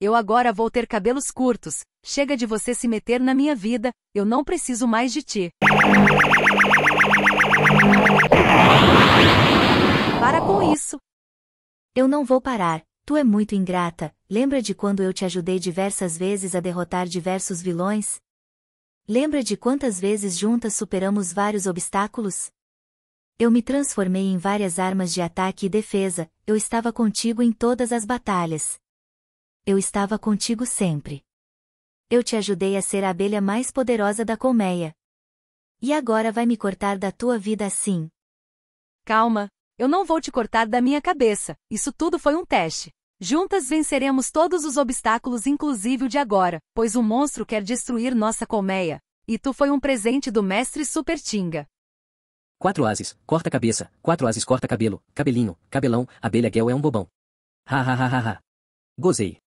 Eu agora vou ter cabelos curtos, chega de você se meter na minha vida, eu não preciso mais de ti. Para com isso. Eu não vou parar, tu é muito ingrata, lembra de quando eu te ajudei diversas vezes a derrotar diversos vilões? Lembra de quantas vezes juntas superamos vários obstáculos? Eu me transformei em várias armas de ataque e defesa, eu estava contigo em todas as batalhas eu estava contigo sempre. Eu te ajudei a ser a abelha mais poderosa da colmeia. E agora vai me cortar da tua vida assim. Calma, eu não vou te cortar da minha cabeça, isso tudo foi um teste. Juntas venceremos todos os obstáculos, inclusive o de agora, pois o monstro quer destruir nossa colmeia. E tu foi um presente do mestre Super Tinga. Quatro ases, corta cabeça, quatro ases corta cabelo, cabelinho, cabelão, abelha Gel é um bobão. Ha ha ha ha ha. Gozei.